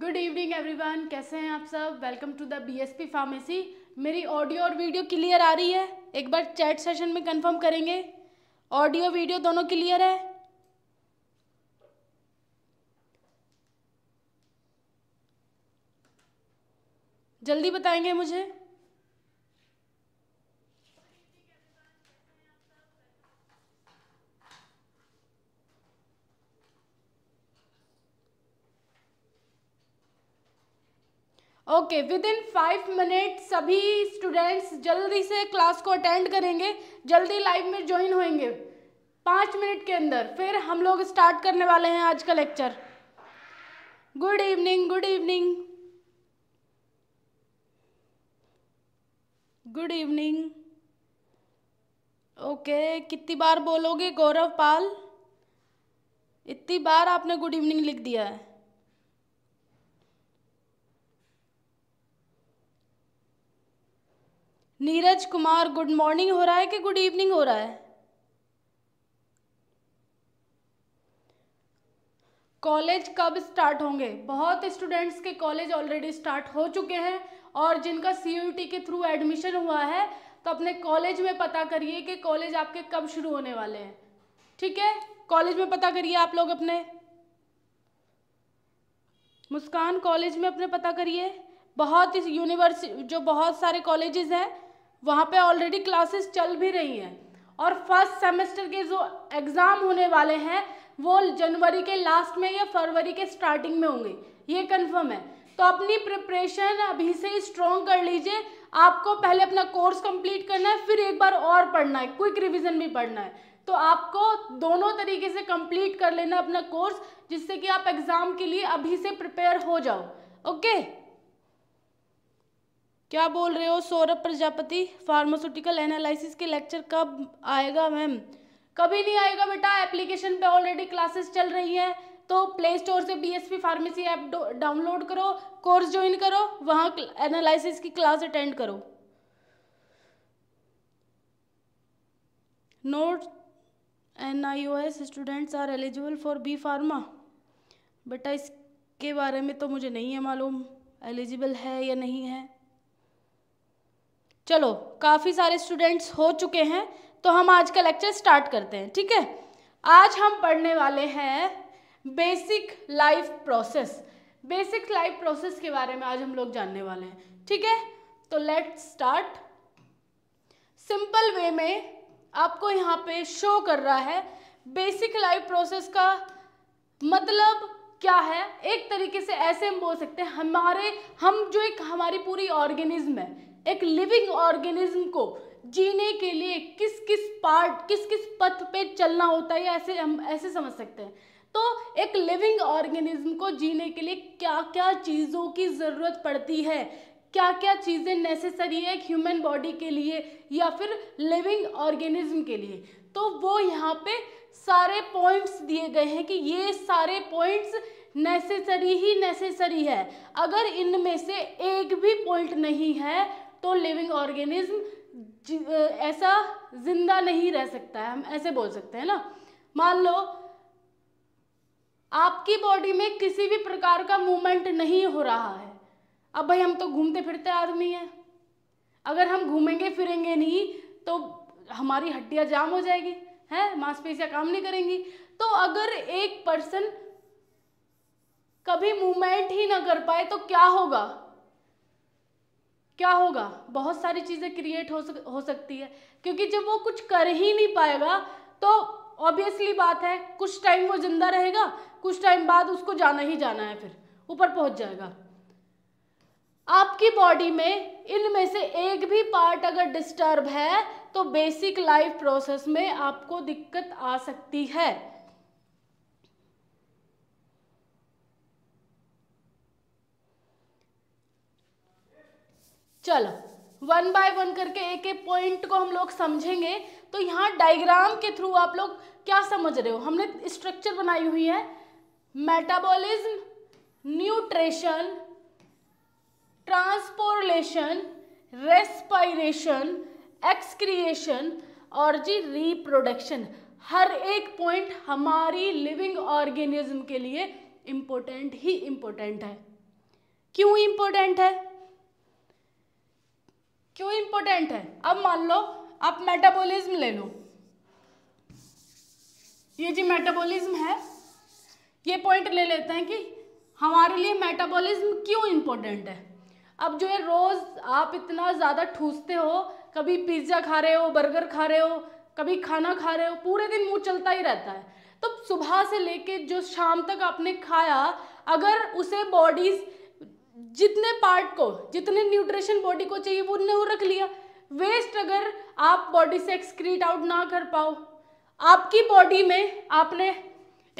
Good evening everyone कैसे हैं आप सब welcome to the BSP pharmacy मेरी ऑडियो और वीडियो क्लियर आ रही है एक बार चैट सेशन में कंफर्म करेंगे ऑडियो वीडियो दोनों क्लियर है जल्दी बताएंगे मुझे okay within five minute सभी स्टूडेंट्स जल्दी से क्लास को अटेंड करेंगे जल्दी लाइव में ज्वाइन होंगे पाँच मिनट के अंदर फिर हम लोग स्टार्ट करने वाले हैं आज का lecture good evening good evening good evening okay कितनी बार बोलोगे गौरव पाल इतनी बार आपने गुड इवनिंग लिख दिया है नीरज कुमार गुड मॉर्निंग हो रहा है कि गुड इवनिंग हो रहा है कॉलेज कब स्टार्ट होंगे बहुत स्टूडेंट्स के कॉलेज ऑलरेडी स्टार्ट हो चुके हैं और जिनका सी के थ्रू एडमिशन हुआ है तो अपने कॉलेज में पता करिए कि कॉलेज आपके कब शुरू होने वाले हैं ठीक है कॉलेज में पता करिए आप लोग अपने मुस्कान कॉलेज में अपने पता करिए बहुत यूनिवर्सिटी जो बहुत सारे कॉलेजेस हैं वहाँ पे ऑलरेडी क्लासेस चल भी रही हैं और फर्स्ट सेमेस्टर के जो एग्ज़ाम होने वाले हैं वो जनवरी के लास्ट में या फरवरी के स्टार्टिंग में होंगे ये कन्फर्म है तो अपनी प्रिपरेशन अभी से ही स्ट्रॉन्ग कर लीजिए आपको पहले अपना कोर्स कंप्लीट करना है फिर एक बार और पढ़ना है क्विक रिवीजन भी पढ़ना है तो आपको दोनों तरीके से कंप्लीट कर लेना अपना कोर्स जिससे कि आप एग्ज़ाम के लिए अभी से प्रिपेयर हो जाओ ओके okay? क्या बोल रहे हो सौरभ प्रजापति फार्मास्यूटिकल एनालिसिस के लेक्चर कब आएगा मैम कभी नहीं आएगा बेटा एप्लीकेशन पे ऑलरेडी क्लासेस चल रही हैं तो प्ले स्टोर से B S P pharmacy app download करो कोर्स ज्वाइन करो वहाँ एनालिसिस की क्लास अटेंड करो note N I O S students are eligible for B pharma बेटा इसके बारे में तो मुझे नहीं है मालूम एलिजिबल है या नहीं है चलो काफ़ी सारे स्टूडेंट्स हो चुके हैं तो हम आज का लेक्चर स्टार्ट करते हैं ठीक है आज हम पढ़ने वाले हैं basic life process basic life process के बारे में आज हम लोग जानने वाले हैं ठीक है तो लेट स्टार्ट सिंपल वे में आपको यहाँ पे शो कर रहा है बेसिक लाइफ प्रोसेस का मतलब क्या है एक तरीके से ऐसे हम बोल सकते हैं हमारे हम जो एक हमारी पूरी ऑर्गेनिज्म है एक लिविंग ऑर्गेनिज्म को जीने के लिए किस किस पार्ट किस किस पथ पे चलना होता है ऐसे हम ऐसे समझ सकते हैं तो एक लिविंग ऑर्गेनिज्म को जीने के लिए क्या क्या चीज़ों की ज़रूरत पड़ती है क्या क्या चीज़ें नेसेसरी है एक ह्यूमन बॉडी के लिए या फिर लिविंग ऑर्गेनिज्म के लिए तो वो यहाँ पे सारे पॉइंट्स दिए गए हैं कि ये सारे पॉइंट्स नेसेसरी ही नेसेसरी है अगर इनमें से एक भी पॉइंट नहीं है तो लिविंग ऑर्गेनिज्म ऐसा जिंदा नहीं रह सकता है हम ऐसे बोल सकते हैं ना मान लो आपकी बॉडी में किसी भी प्रकार का मूवमेंट नहीं हो रहा है अब भाई हम तो घूमते फिरते आदमी हैं अगर हम घूमेंगे फिरेंगे नहीं तो हमारी हड्डियां जाम हो जाएगी है मांसपेशियां काम नहीं करेंगी तो अगर एक पर्सन कभी मूवमेंट ही ना कर पाए तो क्या होगा क्या होगा बहुत सारी चीज़ें क्रिएट हो सक हो सकती है क्योंकि जब वो कुछ कर ही नहीं पाएगा तो ऑब्वियसली बात है कुछ टाइम वो ज़िंदा रहेगा कुछ टाइम बाद उसको जाना ही जाना है फिर ऊपर पहुंच जाएगा आपकी बॉडी में इनमें से एक भी पार्ट अगर डिस्टर्ब है तो बेसिक लाइफ प्रोसेस में आपको दिक्कत आ सकती है चलो वन बाय वन करके एक एक पॉइंट को हम लोग समझेंगे तो यहाँ डायग्राम के थ्रू आप लोग क्या समझ रहे हो हमने स्ट्रक्चर बनाई हुई है metabolism nutrition transportation respiration excretion और जी रिप्रोडक्शन हर एक पॉइंट हमारी लिविंग ऑर्गेनिज्म के लिए इम्पोर्टेंट ही इम्पोर्टेंट है क्यों इम्पोर्टेंट है क्यों इम्पोर्टेंट है अब मान लो आप मेटाबॉलिज्म ले लो ये जी मेटाबॉलिज्म है ये पॉइंट ले लेते हैं कि हमारे लिए मेटाबॉलिज्म क्यों इम्पोर्टेंट है अब जो है रोज़ आप इतना ज़्यादा ठूसते हो कभी पिज्ज़ा खा रहे हो बर्गर खा रहे हो कभी खाना खा रहे हो पूरे दिन मुंह चलता ही रहता है तो सुबह से लेके जो शाम तक आपने खाया अगर उसे बॉडीज़ जितने पार्ट को जितने न्यूट्रिशन बॉडी को चाहिए वो उनने वो रख लिया वेस्ट अगर आप बॉडी से एक्सक्रीट आउट ना कर पाओ आपकी बॉडी में आपने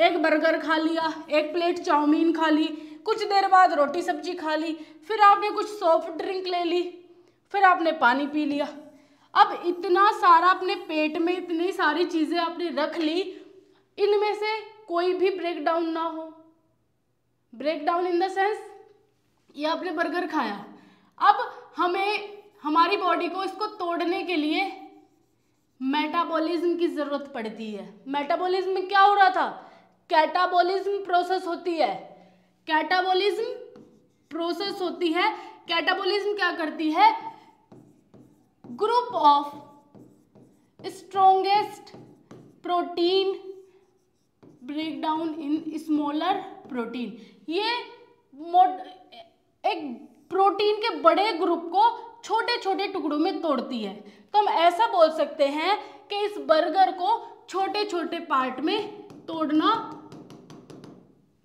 एक बर्गर खा लिया एक प्लेट चाउमीन खा ली कुछ देर बाद रोटी सब्जी खा ली फिर आपने कुछ सॉफ्ट ड्रिंक ले ली फिर आपने पानी पी लिया अब इतना सारा अपने पेट में इतनी सारी चीज़ें आपने रख ली इनमें से कोई भी ब्रेकडाउन ना हो ब्रेकडाउन इन द सेंस ये आपने बर्गर खाया अब हमें हमारी बॉडी को इसको तोड़ने के लिए मेटाबॉलिज्म की ज़रूरत पड़ती है मेटाबॉलिज्म में क्या हो रहा था कैटाबॉलिज्म प्रोसेस होती है कैटाबॉलिज्म प्रोसेस होती है कैटाबॉलिज्म क्या करती है group of strongest protein break down in smaller protein ये एक प्रोटीन के बड़े ग्रुप को छोटे छोटे टुकड़ों में तोड़ती है तो हम ऐसा बोल सकते हैं कि इस बर्गर को छोटे छोटे पार्ट में तोड़ना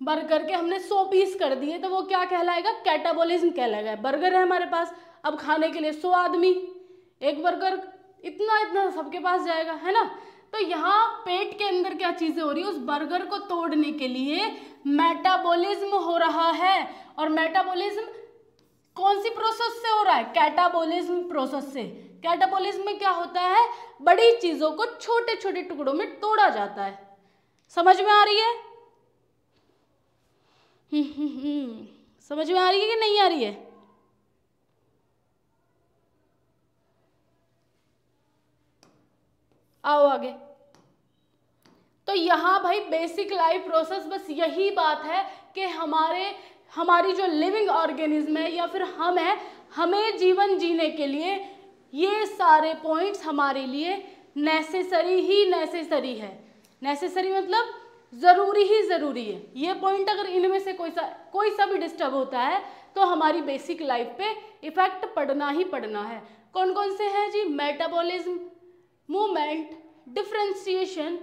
बर्गर के हमने सो पीस कर दिए तो वो क्या कहलाएगा कैटाबोलिज्म कहलाएगा बर्गर है हमारे पास अब खाने के लिए सौ आदमी एक बर्गर इतना इतना सबके पास जाएगा है ना तो यहाँ पेट के अंदर क्या चीज़ें हो रही है उस बर्गर को तोड़ने के लिए मेटाबॉलिज्म हो रहा है और मेटाबॉलिज्म कौन सी प्रोसेस से हो रहा है कैटाबॉलिज्म प्रोसेस से कैटाबॉलिज्म में क्या होता है बड़ी चीज़ों को छोटे छोटे टुकड़ों में तोड़ा जाता है समझ में आ रही है हम्म, हम्म, हम्म। समझ में आ रही है कि नहीं आ रही है आओ आगे तो यहां भाई बेसिक लाइफ प्रोसेस बस यही बात है कि हमारे हमारी जो लिविंग ऑर्गेनिज्म है या फिर हम हैं हमें जीवन जीने के लिए ये सारे पॉइंट्स हमारे लिए नेसेसरी ही नेसेसरी है नेसेसरी मतलब ज़रूरी ही ज़रूरी है ये पॉइंट अगर इनमें से कोई सा कोई सा भी डिस्टर्ब होता है तो हमारी बेसिक लाइफ पे इफ़ेक्ट पड़ना ही पड़ना है कौन कौन से हैं जी metabolism movement differentiation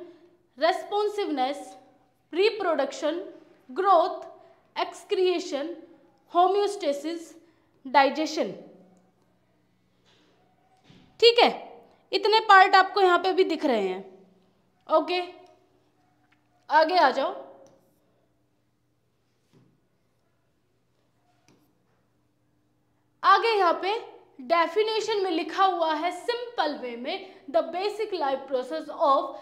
responsiveness reproduction growth excretion, homeostasis, digestion. ठीक है इतने पार्ट आपको यहां पे भी दिख रहे हैं ओके आगे आ जाओ आगे यहां पे डेफिनेशन में लिखा हुआ है सिंपल वे में the basic life process of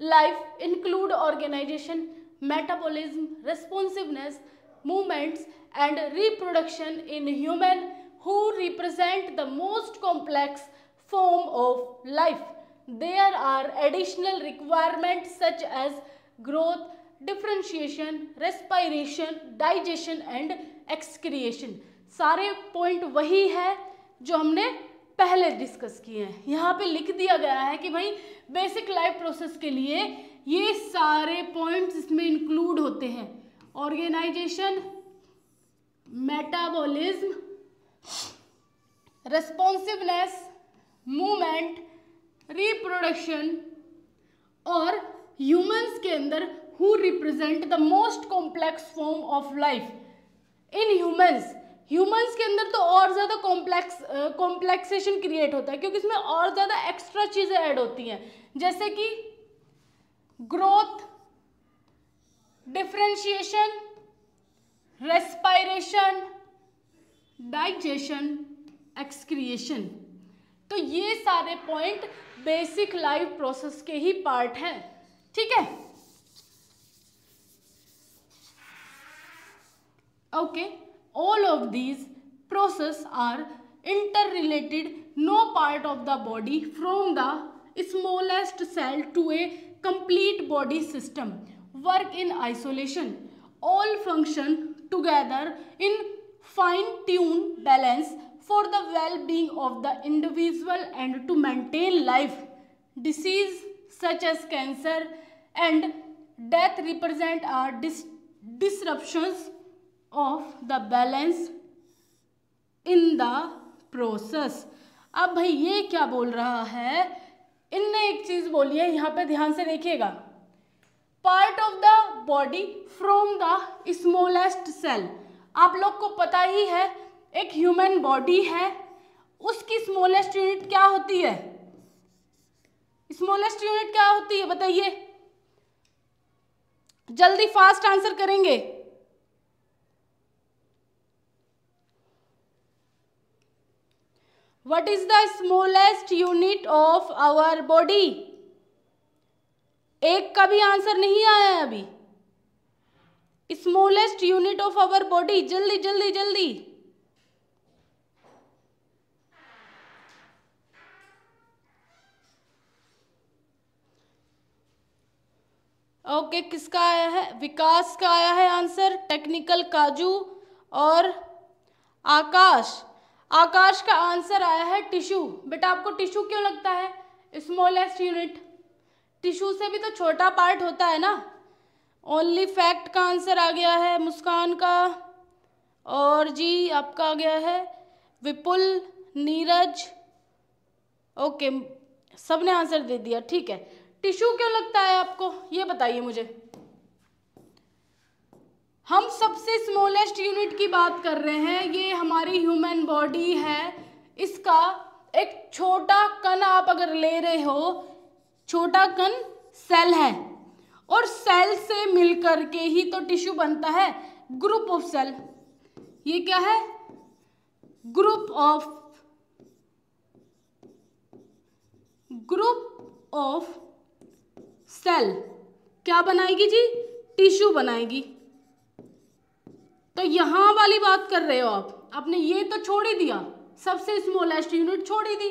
life include organisation metabolism, responsiveness, movements and reproduction in human who represent the most complex form of life. There are additional requirements such as growth, differentiation respiration digestion and excretion सारे point वही है जो हमने पहले discuss किए हैं यहाँ पे लिख दिया गया है कि भाई बेसिक लाइफ प्रोसेस के लिए ये सारे पॉइंट्स इसमें इंक्लूड होते हैं organisation metabolism responsiveness movement reproduction और ह्यूमंस के अंदर who represent the most complex form of life in humans humans के अंदर तो और ज़्यादा कॉम्प्लेक्स कॉम्प्लेक्सेशन क्रिएट होता है क्योंकि इसमें और ज़्यादा एक्स्ट्रा चीज़ें ऐड होती हैं जैसे कि growth differentiation respiration digestion excretion तो ये सारे पॉइंट बेसिक लाइफ प्रोसेस के ही पार्ट हैं ठीक है okay all of these process are interrelated no part of the body from the smallest cell to a complete body system work in isolation all function together in fine tune balance for the well being of the individual and to maintain life disease such as cancer and death represent are disruptions of the balance in the process अब भाई ये क्या बोल रहा है इनने एक चीज़ बोली है यहाँ पे ध्यान से देखिएगा part of the body from the smallest cell आप लोग को पता ही है एक ह्यूमन बॉडी है उसकी स्मॉलेस्ट यूनिट क्या होती है स्मॉलेस्ट यूनिट क्या होती है बताइए जल्दी फास्ट आंसर करेंगे what is the smallest unit of our body एक का भी आंसर नहीं आया है अभी smallest unit of our body जल्दी जल्दी जल्दी ओके okay, किसका आया है विकास का आया है आंसर टेक्निकल काजू और आकाश आकाश का आंसर आया है टिश्यू बेटा आपको टिश्यू क्यों लगता है स्मॉलेस्ट यूनिट टिश्यू से भी तो छोटा पार्ट होता है ना ओनली फैक्ट का आंसर आ गया है मुस्कान का और जी आपका आ गया है विपुल नीरज ओके सब ने आंसर दे दिया ठीक है टिश्यू क्यों लगता है आपको ये बताइए मुझे हम सबसे स्मॉलेस्ट यूनिट की बात कर रहे हैं ये हमारी ह्यूमन बॉडी है इसका एक छोटा कण आप अगर ले रहे हो छोटा कण सेल है और सेल से मिलकर के ही तो टिश्यू बनता है ग्रुप ऑफ सेल ये क्या है group of group of cell क्या बनाएगी जी टिश्यू बनाएगी तो यहाँ वाली बात कर रहे हो आप आपने ये तो छोड़ ही दिया सबसे स्मॉलेस्ट यूनिट छोड़ ही दी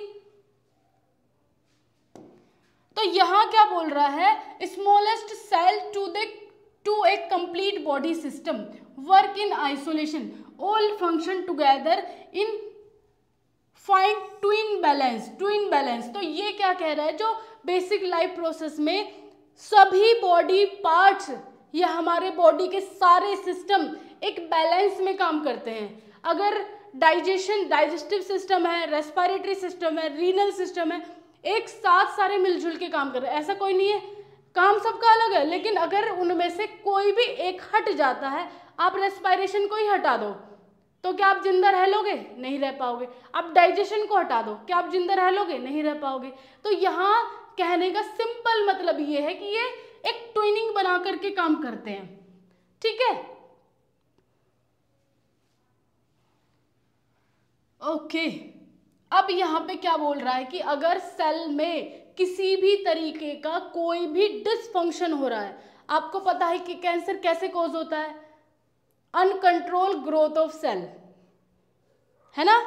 तो यहां क्या बोल रहा है smallest cell to the to a complete body system work in isolation all function together in find twin balance twin balance तो ये क्या कह रहा है जो बेसिक लाइफ प्रोसेस में सभी बॉडी पार्ट्स या हमारे बॉडी के सारे सिस्टम एक बैलेंस में काम करते हैं अगर डाइजेशन डाइजेस्टिव सिस्टम है रेस्पायरेटरी सिस्टम है रीनल सिस्टम है एक साथ सारे मिलजुल के काम कर रहे हैं ऐसा कोई नहीं है काम सबका अलग है लेकिन अगर उनमें से कोई भी एक हट जाता है आप रेस्पायरेशन को ही हटा दो तो क्या आप जिंदा रह लोगे नहीं रह पाओगे आप डाइजेशन को हटा दो क्या आप जिंदा रह लोगे नहीं रह पाओगे तो यहाँ कहने का सिंपल मतलब ये है कि ये एक ट्विनिंग बना करके काम करते हैं ठीक है ओके अब यहाँ पे क्या बोल रहा है कि अगर सेल में किसी भी तरीके का कोई भी डिसफंक्शन हो रहा है आपको पता है कि कैंसर कैसे कॉज होता है अनकंट्रोल ग्रोथ ऑफ सेल है ना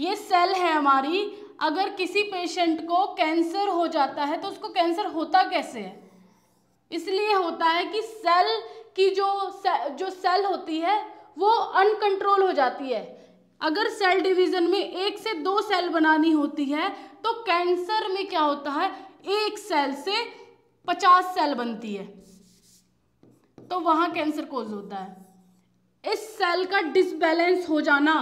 ये सेल है हमारी अगर किसी पेशेंट को कैंसर हो जाता है तो उसको कैंसर होता कैसे है इसलिए होता है कि सेल की जो से, जो सेल होती है वो अनकंट्रोल हो जाती है अगर सेल डिवीजन में एक से दो सेल बनानी होती है तो कैंसर में क्या होता है एक सेल से पचास सेल बनती है तो वहां कैंसर कोज होता है इस सेल का डिसबैलेंस हो जाना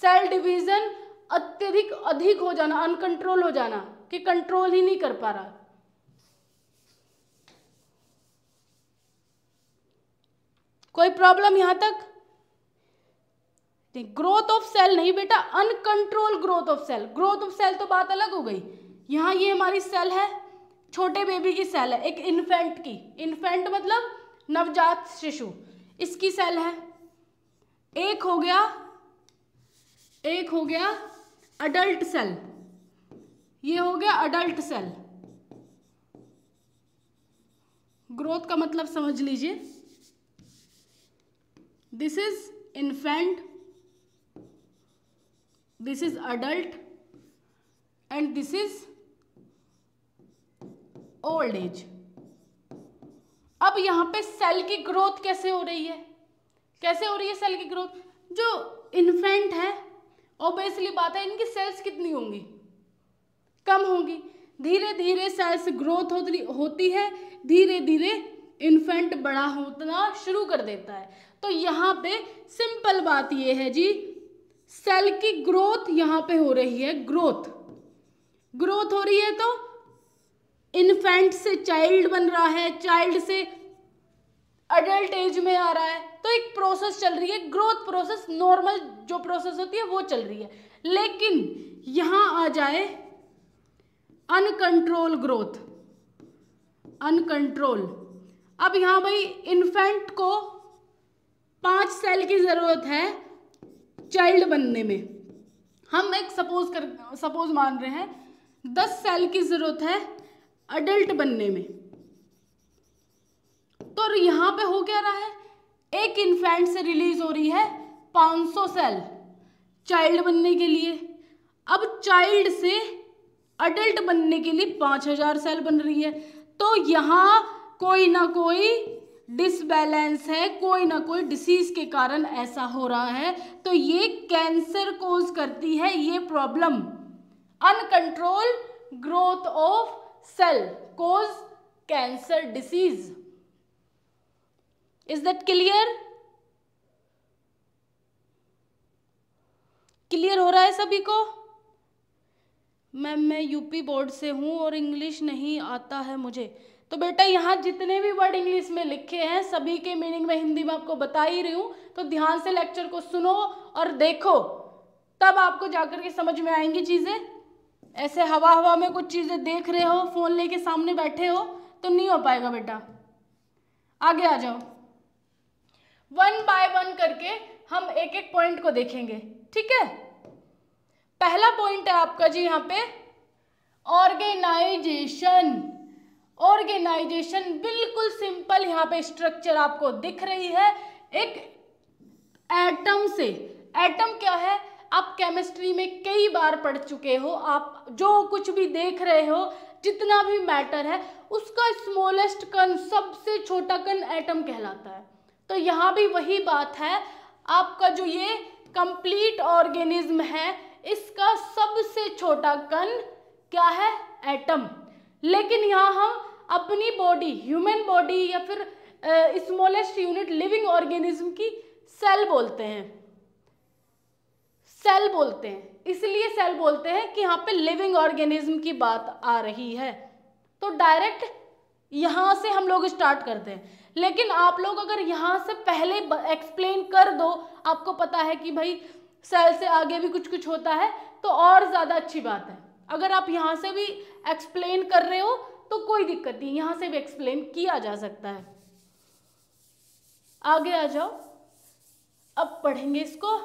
सेल डिवीजन अत्यधिक अधिक हो जाना अनकंट्रोल हो जाना कि कंट्रोल ही नहीं कर पा रहा कोई प्रॉब्लम यहां तक ग्रोथ ऑफ सेल नहीं बेटा uncontrol growth of cell growth of cell तो बात अलग हो गई यहाँ ये हमारी सेल है छोटे बेबी की सेल है एक इन्फेंट की इन्फेंट मतलब नवजात शिशु इसकी सेल है एक हो गया एक हो गया अडल्ट सेल ये हो गया अडल्ट सेल ग्रोथ का मतलब समझ लीजिए this is infant this is adult and this is old age अब यहाँ पे सेल की ग्रोथ कैसे हो रही है कैसे हो रही है सेल की ग्रोथ जो इन्फेंट है ओबियसली बात है इनकी सेल्स कितनी होंगी कम होंगी धीरे धीरे सेल्स ग्रोथ होती है धीरे धीरे इन्फेंट बड़ा होना शुरू कर देता है तो यहाँ पे सिंपल बात ये है जी सेल की ग्रोथ यहाँ पे हो रही है ग्रोथ ग्रोथ हो रही है तो इन्फेंट से चाइल्ड बन रहा है चाइल्ड से अडल्ट एज में आ रहा है तो एक प्रोसेस चल रही है ग्रोथ प्रोसेस नॉर्मल जो प्रोसेस होती है वो चल रही है लेकिन यहाँ आ जाए अनकंट्रोल ग्रोथ अनकंट्रोल अब यहाँ भाई इन्फेंट को पांच सेल की ज़रूरत है चाइल्ड बनने में हम एक सपोज कर सपोज मान रहे हैं दस सेल की ज़रूरत है अडल्ट बनने में तो यहां पे हो क्या रहा है एक इन्फेंट से रिलीज हो रही है 500 सेल चाइल्ड बनने के लिए अब चाइल्ड से अडल्ट बनने के लिए 5000 सेल बन रही है तो यहां कोई ना कोई डिसबैलेंस है कोई ना कोई डिसीज़ के कारण ऐसा हो रहा है तो ये कैंसर कोज करती है ये problem uncontrol growth of cell cause cancer disease is that clear clear हो रहा है सभी को मैम मैं यूपी बोर्ड से हूं और इंग्लिश नहीं आता है मुझे तो बेटा यहाँ जितने भी वर्ड इंग्लिश में लिखे हैं सभी के मीनिंग में हिंदी में आपको बता ही रही हूँ तो ध्यान से लेक्चर को सुनो और देखो तब आपको जाकर के समझ में आएंगी चीज़ें ऐसे हवा हवा में कुछ चीज़ें देख रहे हो फोन लेके सामने बैठे हो तो नहीं हो पाएगा बेटा आगे आ जाओ वन बाय वन करके हम एक एक पॉइंट को देखेंगे ठीक है पहला पॉइंट है आपका जी यहाँ पे ऑर्गेनाइजेशन ऑर्गेनाइजेशन बिल्कुल सिंपल यहाँ पे स्ट्रक्चर आपको दिख रही है एक एटम से एटम क्या है आप केमिस्ट्री में कई बार पढ़ चुके हो आप जो कुछ भी देख रहे हो जितना भी मैटर है उसका स्मॉलेस्ट कण सबसे छोटा कण एटम कहलाता है तो यहाँ भी वही बात है आपका जो ये कंप्लीट ऑर्गेनिज्म है इसका सबसे छोटा कण क्या है एटम लेकिन यहाँ हम अपनी बॉडी ह्यूमन बॉडी या फिर स्मॉलेस्ट यूनिट लिविंग ऑर्गेनिज्म की सेल बोलते हैं सेल बोलते हैं इसलिए सेल बोलते हैं कि यहाँ पे लिविंग ऑर्गेनिज्म की बात आ रही है तो डायरेक्ट यहाँ से हम लोग स्टार्ट करते हैं लेकिन आप लोग अगर यहाँ से पहले एक्सप्लेन कर दो आपको पता है कि भाई सेल से आगे भी कुछ कुछ होता है तो और ज़्यादा अच्छी बात है अगर आप यहाँ से भी एक्सप्लेन कर रहे हो तो कोई दिक्कत नहीं यहां से भी एक्सप्लेन किया जा सकता है आगे आ जाओ अब पढ़ेंगे इसको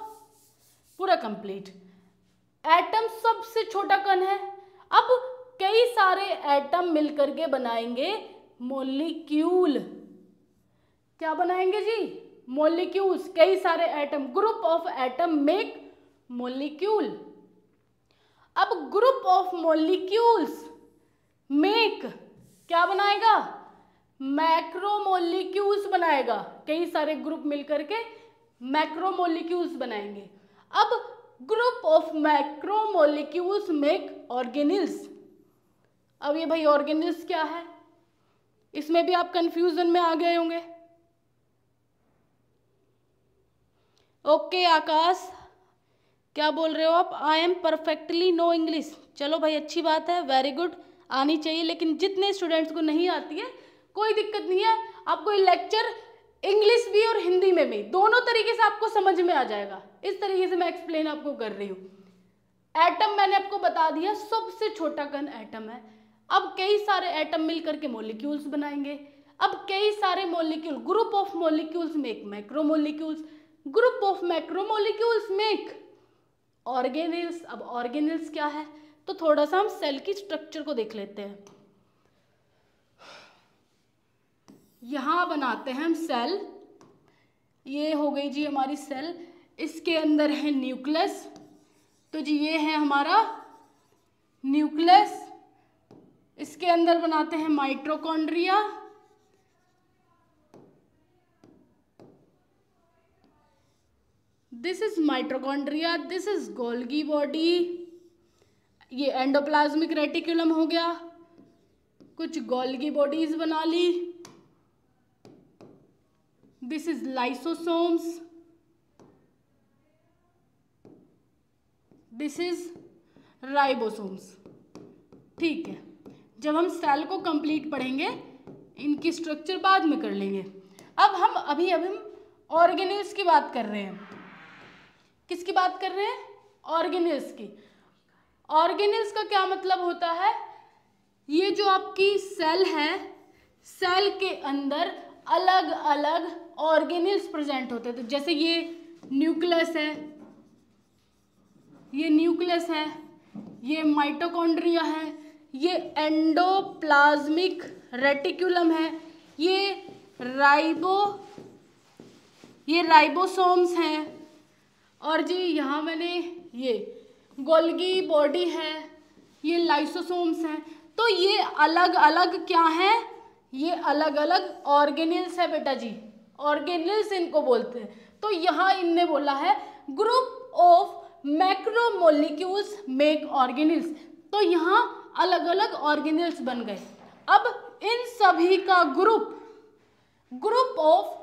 पूरा कंप्लीट एटम सबसे छोटा कण है अब कई सारे एटम मिलकर के बनाएंगे मोलिक्यूल क्या बनाएंगे जी मोलिक्यूल्स कई सारे atom group of atom make molecule अब ग्रुप ऑफ मोलिक्यूल्स मेक क्या बनाएगा मैक्रोमोलिक्यूल्स बनाएगा कई सारे ग्रुप मिलकर के मैक्रोमोलिक्यूल्स बनाएंगे अब group of macromolecules make organelles अब ये भाई ऑर्गेनिल्स क्या है इसमें भी आप कंफ्यूजन में आ गए होंगे ओके आकाश क्या बोल रहे हो आप I am perfectly no English चलो भाई अच्छी बात है वेरी गुड आनी चाहिए लेकिन जितने स्टूडेंट्स को नहीं आती है कोई दिक्कत नहीं है आपको ये लेक्चर इंग्लिश भी और हिंदी में भी दोनों तरीके से आपको समझ में आ जाएगा इस तरीके से मैं एक्सप्लेन आपको कर रही हूँ एटम मैंने आपको बता दिया सबसे छोटा कण एटम है अब कई सारे एटम मिल करके मोलिक्यूल्स बनाएंगे अब कई सारे molecule group of molecules make macromolecules group of macromolecules make organelles अब ऑर्गेनिल्स क्या है तो थोड़ा सा हम सेल की स्ट्रक्चर को देख लेते हैं यहां बनाते हैं हम सेल ये हो गई जी हमारी सेल इसके अंदर है न्यूक्लियस तो जी ये है हमारा न्यूक्लियस इसके अंदर बनाते हैं mitochondria this is mitochondria this is Golgi body ये एंडोप्लाज्मिक रेटिकुलम हो गया कुछ गोल्गी बॉडीज बना ली this is lysosomes this is ribosomes ठीक है जब हम सेल को कंप्लीट पढ़ेंगे इनकी स्ट्रक्चर बाद में कर लेंगे अब हम अभी अभी हम ऑर्गेनिज की बात कर रहे हैं किसकी बात कर रहे हैं ऑर्गेनिज की ऑर्गेनल्स का क्या मतलब होता है ये जो आपकी सेल है सेल के अंदर अलग अलग ऑर्गेनल्स प्रेजेंट होते हैं तो जैसे ये न्यूक्लियस है ये न्यूक्लियस है ये माइटोकॉन्ड्रिया है ये एंडोप्लाज्मिक रेटिकुलम है ये राइबो ये राइबोसोम्स हैं और जी यहाँ मैंने ये गोल्गी बॉडी है ये लाइसोसोम्स हैं तो ये अलग अलग क्या है ये अलग अलग ऑर्गेनिल्स है बेटा जी ऑर्गेनिल्स इनको बोलते हैं तो यहाँ इनने बोला है group of macromolecules make organelles तो यहाँ अलग अलग ऑर्गेनिल्स बन गए अब इन सभी का group group of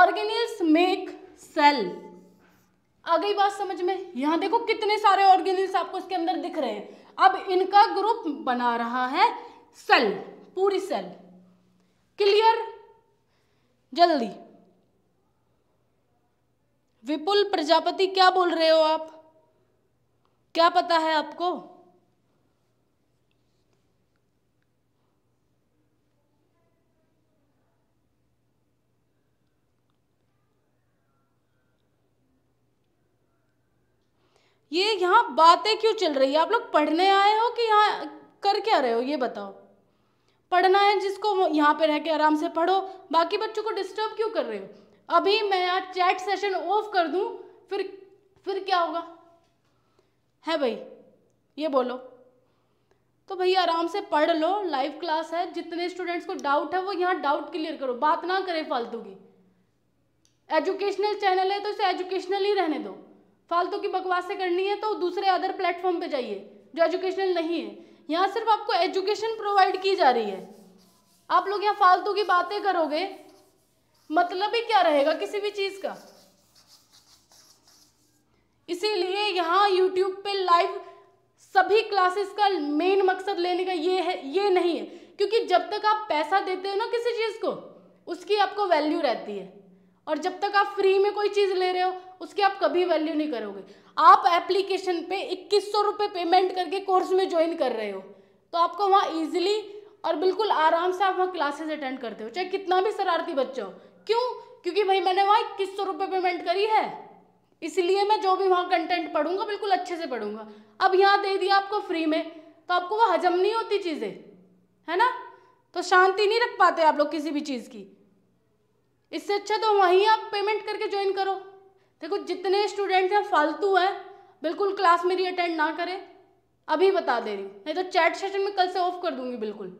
organelles make cell आ गई बात समझ में यहाँ देखो कितने सारे ऑर्गेनिल्स आपको इसके अंदर दिख रहे हैं अब इनका ग्रुप बना रहा है सेल पूरी सेल क्लियर जल्दी विपुल प्रजापति क्या बोल रहे हो आप क्या पता है आपको ये यहाँ बातें क्यों चल रही है आप लोग पढ़ने आए हो कि यहाँ कर क्या रहे हो ये बताओ पढ़ना है जिसको यहाँ पे रह के आराम से पढ़ो बाकी बच्चों को डिस्टर्ब क्यों कर रहे हो अभी मैं आज चैट सेशन ऑफ कर दूँ फिर फिर क्या होगा है भाई ये बोलो तो भाई आराम से पढ़ लो लाइव क्लास है जितने स्टूडेंट्स को डाउट है वो यहाँ डाउट क्लियर करो बात ना करें फालतू की एजुकेशनल चैनल है तो इसे एजुकेशनल ही रहने दो फालतू की बकवासें करनी है तो दूसरे अदर प्लेटफॉर्म पे जाइए जो एजुकेशनल नहीं है यहाँ सिर्फ आपको एजुकेशन प्रोवाइड की जा रही है आप लोग यहाँ फालतू की बातें करोगे मतलब ही क्या रहेगा किसी भी चीज़ का इसीलिए यहाँ यूट्यूब पे लाइव सभी क्लासेस का मेन मकसद लेने का ये है ये नहीं है क्योंकि जब तक आप पैसा देते हो ना किसी चीज़ को उसकी आपको वैल्यू रहती है और जब तक आप फ्री में कोई चीज़ ले रहे हो उसकी आप कभी वैल्यू नहीं करोगे आप एप्लीकेशन पे इक्कीस सौ रुपये पेमेंट करके कोर्स में ज्वाइन कर रहे हो तो आपको वहाँ ईजिली और बिल्कुल आराम से आप वहाँ क्लासेस अटेंड करते हो चाहे कितना भी शरारती बच्चा हो क्यों क्योंकि भाई मैंने वहाँ इक्कीस सौ रुपये पेमेंट करी है इसलिए मैं जो भी वहाँ कंटेंट पढ़ूंगा बिल्कुल अच्छे से पढ़ूंगा अब यहाँ दे दिया आपको फ्री में तो आपको वो हजम नहीं होती चीज़ें है ना तो शांति नहीं रख पाते आप लोग किसी भी चीज़ की इससे अच्छा तो वहीं आप पेमेंट करके ज्वाइन करो देखो जितने स्टूडेंट हैं फालतू हैं बिल्कुल क्लास मेरी अटेंड ना करें अभी बता दे रही नहीं तो चैट सेशन में कल से ऑफ कर दूंगी बिल्कुल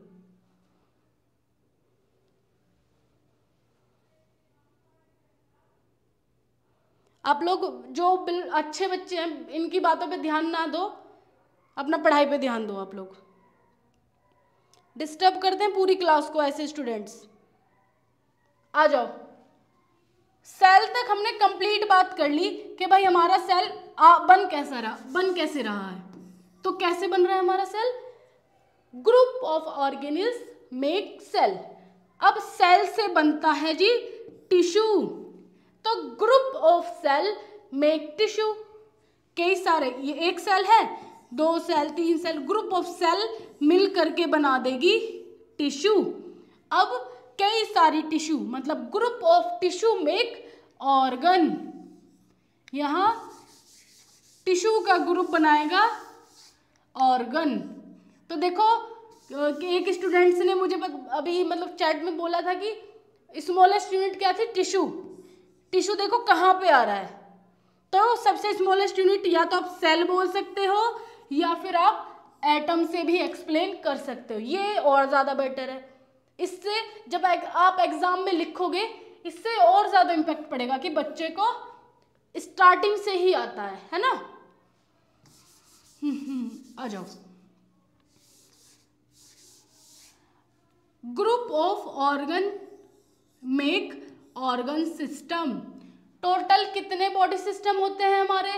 आप लोग जो अच्छे बच्चे हैं इनकी बातों पे ध्यान ना दो अपना पढ़ाई पे ध्यान दो आप लोग डिस्टर्ब करते हैं पूरी क्लास को ऐसे स्टूडेंट्स आ जाओ सेल तक हमने कंप्लीट बात कर ली कि भाई हमारा सेल आ, बन कैसा रहा बन कैसे रहा है तो कैसे बन रहा है हमारा cell group of organelles make cell अब सेल से बनता है जी टिश्यू तो group of cell make tissue कई सारे ये एक सेल है दो सेल तीन सेल ग्रुप ऑफ सेल मिल करके बना देगी टिश्यू अब कई सारी टिश्यू मतलब group of tissue make organ यहाँ टिश्यू का ग्रुप बनाएगा ऑर्गन तो देखो एक स्टूडेंट्स ने मुझे अभी मतलब चैट में बोला था कि स्मॉलेस्ट यूनिट क्या थी टिश्यू टिश्यू देखो कहाँ पे आ रहा है तो सबसे स्मॉलेस्ट यूनिट या तो आप सेल बोल सकते हो या फिर आप एटम से भी एक्सप्लेन कर सकते हो ये और ज़्यादा बेटर है इससे जब आप एग्ज़ाम में लिखोगे इससे और ज़्यादा इम्पैक्ट पड़ेगा कि बच्चे को स्टार्टिंग से ही आता है है ना हम्म, हम्म, आ जाओ group of organ make organ system total कितने बॉडी सिस्टम होते हैं हमारे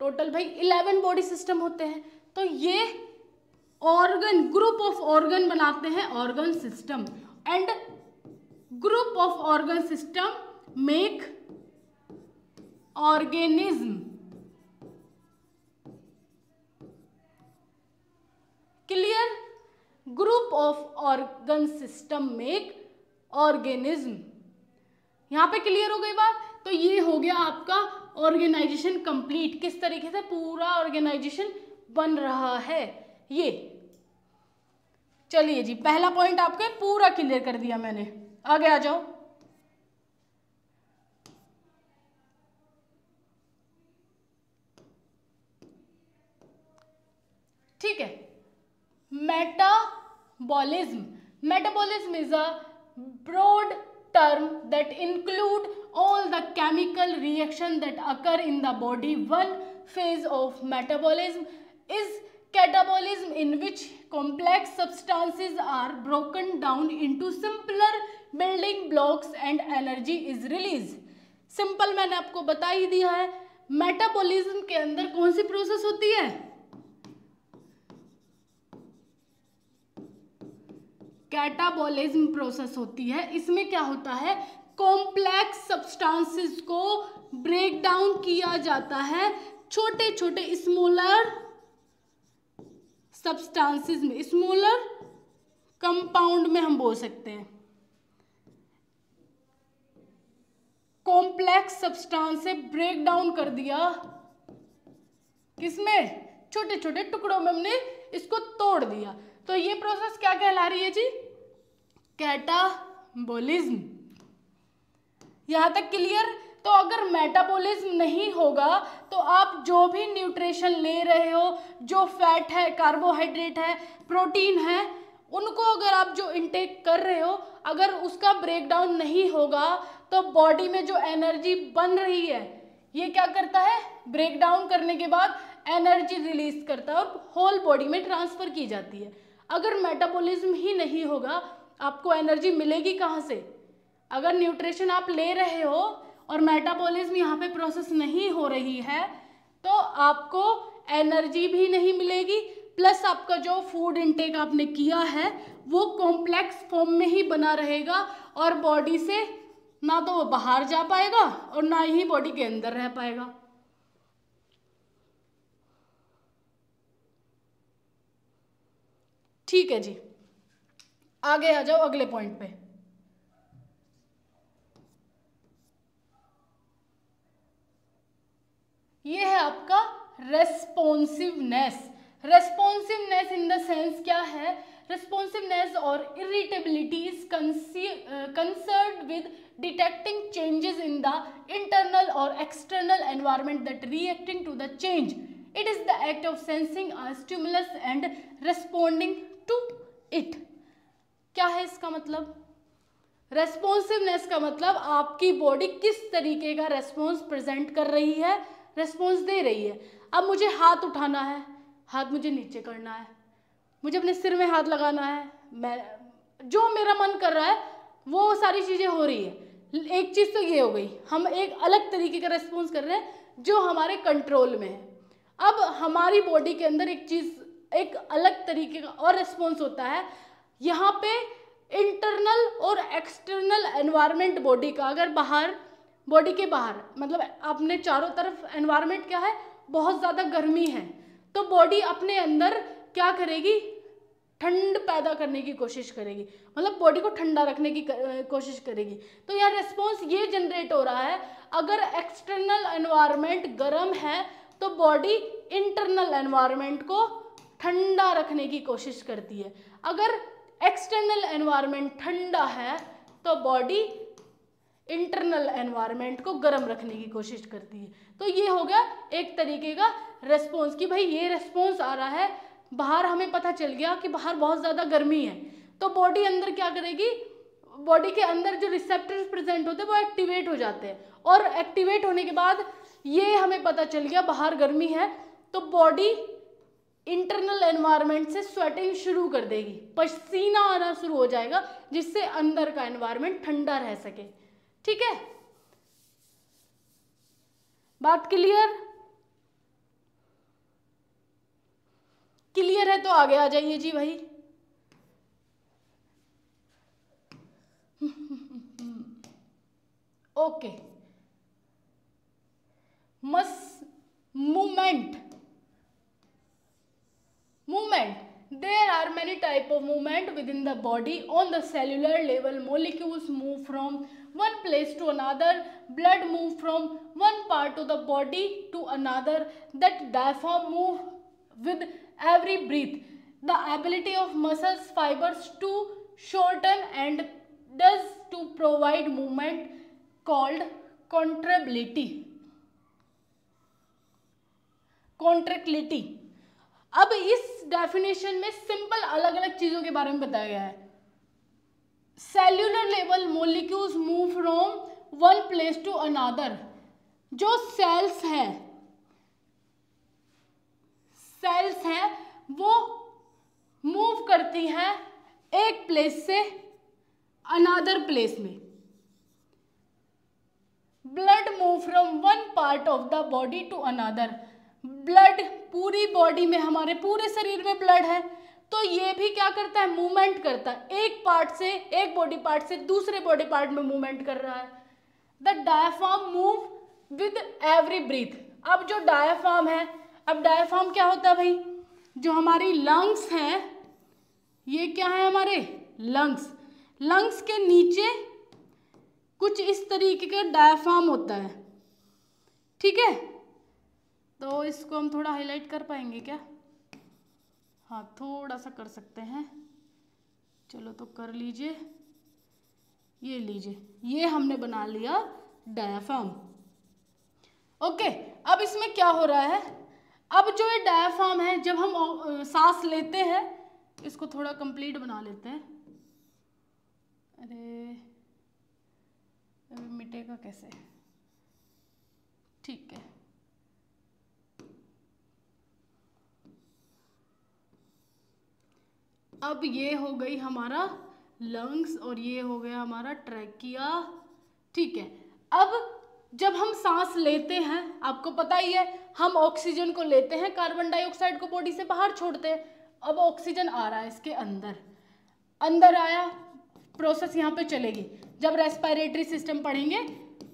टोटल भाई इलेवन बॉडी सिस्टम होते हैं तो ये ऑर्गन ग्रुप ऑफ ऑर्गन बनाते हैं organ system and group of organ system make organism clear group of organ system make organism यहां पे क्लियर हो गई बात तो ये हो गया आपका ऑर्गेनाइजेशन कंप्लीट किस तरीके से पूरा ऑर्गेनाइजेशन बन रहा है ये चलिए जी पहला पॉइंट आपके पूरा क्लियर कर दिया मैंने आगे आ जाओ ठीक है metabolism metabolism is a broad term that include all the chemical reaction that occur in the body one phase of metabolism is catabolism in which complex substances are broken down into simpler building blocks and energy is release simple मैंने आपको बता ही दिया है metabolism के अंदर कौन सी process होती है कैटाबॉलिज्म प्रोसेस होती है इसमें क्या होता है कॉम्प्लेक्स सब्सटेंसेस को ब्रेक डाउन किया जाता है छोटे छोटे स्मॉलर सब्सटेंसेस में स्मोलर कंपाउंड में हम बोल सकते हैं कॉम्प्लेक्स सब्सटेंस से ब्रेक डाउन कर दिया किसमें छोटे छोटे टुकड़ों में हमने इसको तोड़ दिया तो ये प्रोसेस क्या कहला रही है जी कैटाबोलिज्म यहां तक क्लियर तो अगर मेटाबॉलिज्म नहीं होगा तो आप जो भी न्यूट्रिशन ले रहे हो जो फैट है कार्बोहाइड्रेट है प्रोटीन है उनको अगर आप जो इनटेक कर रहे हो अगर उसका ब्रेकडाउन नहीं होगा तो बॉडी में जो एनर्जी बन रही है ये क्या करता है ब्रेकडाउन करने के बाद एनर्जी रिलीज करता है और होल बॉडी में ट्रांसफ़र की जाती है अगर मेटाबॉलिज्म ही नहीं होगा आपको एनर्जी मिलेगी कहाँ से अगर न्यूट्रिशन आप ले रहे हो और मेटाबॉलिज्म यहाँ पे प्रोसेस नहीं हो रही है तो आपको एनर्जी भी नहीं मिलेगी प्लस आपका जो फूड इनटेक आपने किया है वो कॉम्प्लेक्स फॉर्म में ही बना रहेगा और बॉडी से ना तो वो बाहर जा पाएगा और ना ही बॉडी के अंदर रह पाएगा ठीक है जी आगे आ जाओ अगले पॉइंट पे ये है आपका रेस्पॉन्सिवनेस रेस्पॉन्सिवनेस इन देंस क्या है responsiveness or irritability is concern with detecting changes in the internal or external environment that reacting to the change it is the act of sensing stimulus and responding to it क्या है इसका मतलब responsiveness का मतलब आपकी body किस तरीके का रेस्पॉन्स प्रेजेंट कर रही है रेस्पॉन्स दे रही है अब मुझे हाथ उठाना है हाथ मुझे नीचे करना है मुझे अपने सिर में हाथ लगाना है मैं जो मेरा मन कर रहा है वो सारी चीज़ें हो रही है एक चीज़ तो ये हो गई हम एक अलग तरीके का रेस्पॉन्स कर रहे हैं जो हमारे कंट्रोल में है अब हमारी बॉडी के अंदर एक चीज़ एक अलग तरीके का और रेस्पॉन्स होता है यहाँ पे internal or external environment body का अगर बाहर बॉडी के बाहर मतलब अपने चारों तरफ एनवायरनमेंट क्या है बहुत ज़्यादा गर्मी है तो बॉडी अपने अंदर क्या करेगी ठंड पैदा करने की कोशिश करेगी मतलब बॉडी को ठंडा रखने की कोशिश करेगी तो यार रिस्पॉन्स ये जनरेट हो रहा है अगर एक्सटर्नल एनवायरनमेंट गर्म है तो बॉडी इंटरनल एनवायरनमेंट को ठंडा रखने की कोशिश करती है अगर एक्सटर्नल एनवायरनमेंट ठंडा है तो बॉडी इंटरनल एनवायरनमेंट को गर्म रखने की कोशिश करती है तो ये हो गया एक तरीके का रेस्पॉन्स कि भाई ये रेस्पॉन्स आ रहा है बाहर हमें पता चल गया कि बाहर बहुत ज़्यादा गर्मी है तो बॉडी अंदर क्या करेगी बॉडी के अंदर जो रिसेप्टर्स प्रेजेंट होते हैं वो एक्टिवेट हो जाते हैं और एक्टिवेट होने के बाद ये हमें पता चल गया बाहर गर्मी है तो बॉडी इंटरनल एनवायरनमेंट से स्वेटिंग शुरू कर देगी पसीना आना शुरू हो जाएगा जिससे अंदर का एनवायरनमेंट ठंडा रह सके ठीक है बात क्लियर क्लियर है तो आगे आ जाइए जी भाई ओके मस movement movement there are many type of movement within the body on the cellular level molecules move from one place to another blood move from one part of the body to another that diaphragm move with every breath the ability of muscles fibers to shorten and thus to provide movement called contrability contractility अब इस definition में simple अलग अलग चीज़ों के बारे में बताया गया है cellular level molecules move from one place to another जो सेल्स हैं सेल्स हैं वो मूव करती हैं एक प्लेस से अनादर प्लेस में blood move from one part of the body to another blood पूरी बॉडी में हमारे पूरे शरीर में ब्लड है तो ये भी क्या करता है मूवमेंट करता है एक पार्ट से एक बॉडी पार्ट से दूसरे बॉडी पार्ट में मूवमेंट कर रहा है the diaphragm move with every breath अब जो डायफॉर्म है अब डायफॉर्म क्या होता है भाई जो हमारी लंग्स हैं ये क्या है हमारे लंग्स लंग्स के नीचे कुछ इस तरीके का डायफॉर्म होता है ठीक है तो इसको हम थोड़ा हाईलाइट कर पाएंगे क्या हाँ थोड़ा सा कर सकते हैं चलो तो कर लीजिए ये लीजिए ये हमने बना लिया डायाफ्राम ओके अब इसमें क्या हो रहा है अब जो ये डायाफ्राम है जब हम सांस लेते हैं इसको थोड़ा कंप्लीट बना लेते हैं अरे मिटेगा कैसे ठीक है अब ये हो गई हमारा लंग्स और ये हो गया हमारा ट्रैकिया ठीक है अब जब हम सांस लेते हैं आपको पता ही है हम ऑक्सीजन को लेते हैं कार्बन डाइऑक्साइड को बॉडी से बाहर छोड़ते हैं अब ऑक्सीजन आ रहा है इसके अंदर अंदर आया प्रोसेस यहाँ पे चलेगी जब रेस्पायरेटरी सिस्टम पढ़ेंगे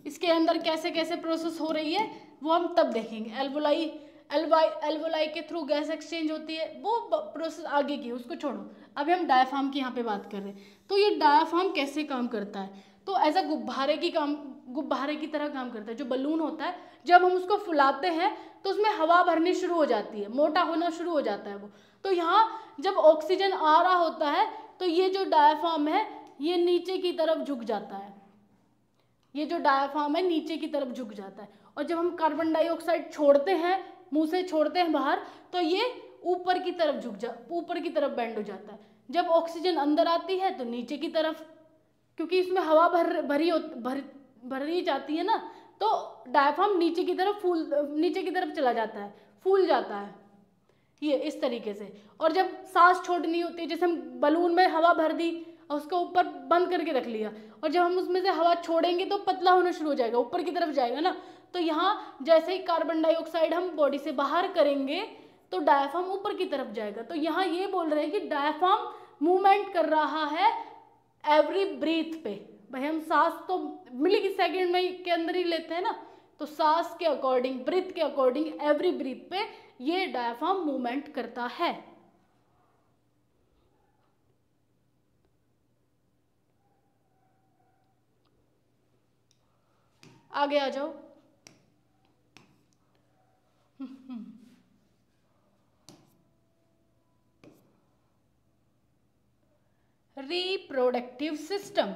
इसके अंदर कैसे कैसे प्रोसेस हो रही है वो हम तब देखेंगे एल्वोलाई एल्वाई एल्वोलाई के थ्रू गैस एक्सचेंज होती है वो प्रोसेस आगे की उसको छोड़ो अभी हम डायाफ्राम की यहाँ पे बात कर रहे हैं तो ये डायाफ्राम कैसे काम करता है तो एज अ गुब्बारे की काम गुब्बारे की तरह काम करता है जो बलून होता है जब हम उसको फुलाते हैं तो उसमें हवा भरनी शुरू हो जाती है मोटा होना शुरू हो जाता है वो तो यहाँ जब ऑक्सीजन आ रहा होता है तो ये जो डायाफ्राम है ये नीचे की तरफ झुक जाता है ये जो डायाफ्राम है नीचे की तरफ झुक जाता है और जब हम कार्बन डाइऑक्साइड छोड़ते हैं मुंह से छोड़ते हैं बाहर तो ये ऊपर की तरफ झुक जा ऊपर की तरफ बैंड हो जाता है जब ऑक्सीजन अंदर आती है तो नीचे की तरफ क्योंकि इसमें हवा भर भरी भर भरी जाती है ना तो डायफाम नीचे की तरफ फूल नीचे की तरफ चला जाता है फूल जाता है ये इस तरीके से और जब सांस छोड़नी होती है जैसे हम बलून में हवा भर दी और उसको ऊपर बंद करके रख लिया और जब हम उसमें से हवा छोड़ेंगे तो पतला होना शुरू हो जाएगा ऊपर की तरफ जाएगा ना तो यहाँ जैसे ही कार्बन डाइऑक्साइड हम बॉडी से बाहर करेंगे तो डायाफ्राम ऊपर की तरफ जाएगा तो यहां ये बोल रहे हैं कि डायाफ्राम मूवमेंट कर रहा है एवरी ब्रीथ पे भाई हम सांस तो मिली सेकेंड में के अंदर ही लेते हैं ना तो सांस के अकॉर्डिंग ब्रीथ के अकॉर्डिंग एवरी ब्रीथ पे ये डायफॉर्म मूवमेंट करता है आगे आ जाओ हम्म, हम्म। Reproductive system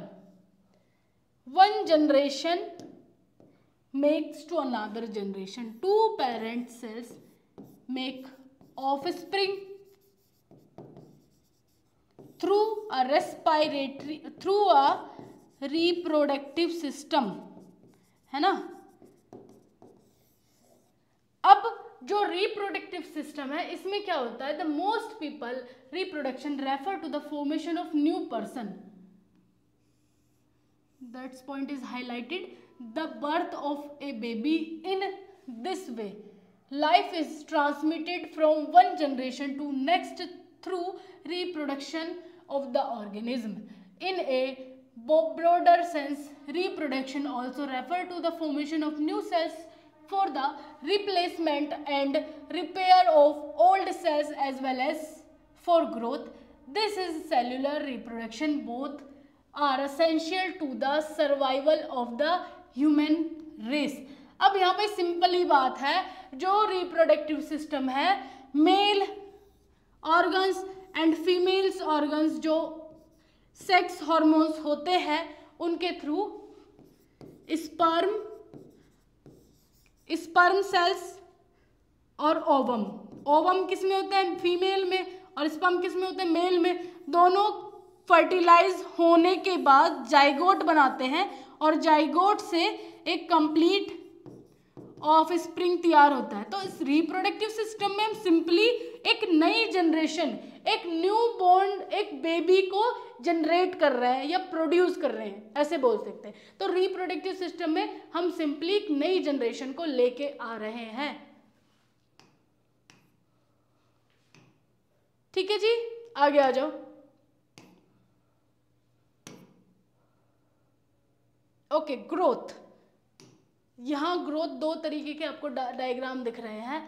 one generation makes to another generation to parent cells make offspring through a respiratory through a reproductive system है ना अब जो रिप्रोडक्टिव सिस्टम है इसमें क्या होता है the most people reproduction refer to the formation of new person that's point is highlighted the birth of a baby in this way life is transmitted from one generation to next through reproduction of the organism in a broader sense reproduction also refer to the formation of new cells for the replacement and repair of old cells as well as for growth. This is cellular reproduction. Both are essential to the survival of the human race. अब यहाँ पे simple ही बात है जो reproductive system है male organs and females organs जो sex hormones होते हैं उनके थ्रू स्पर्म स्पर्म सेल्स और ओवम ओवम किस में होते हैं फीमेल में और स्पर्म किस में होते हैं मेल में दोनों फर्टिलाइज होने के बाद जाइगोट बनाते हैं और जाइगोट से एक कंप्लीट ऑफ स्प्रिंग तैयार होता है तो इस रिप्रोडक्टिव सिस्टम में हम सिंपली एक नई जनरेशन एक न्यू बोर्न एक बेबी को जनरेट कर रहे हैं या प्रोड्यूस कर रहे हैं ऐसे बोल सकते हैं तो रिप्रोडक्टिव सिस्टम में हम सिंपली एक नई जनरेशन को लेके आ रहे हैं ठीक है जी आगे आ जाओ ओके ग्रोथ यहां ग्रोथ दो तरीके के आपको डायग्राम दिख रहे हैं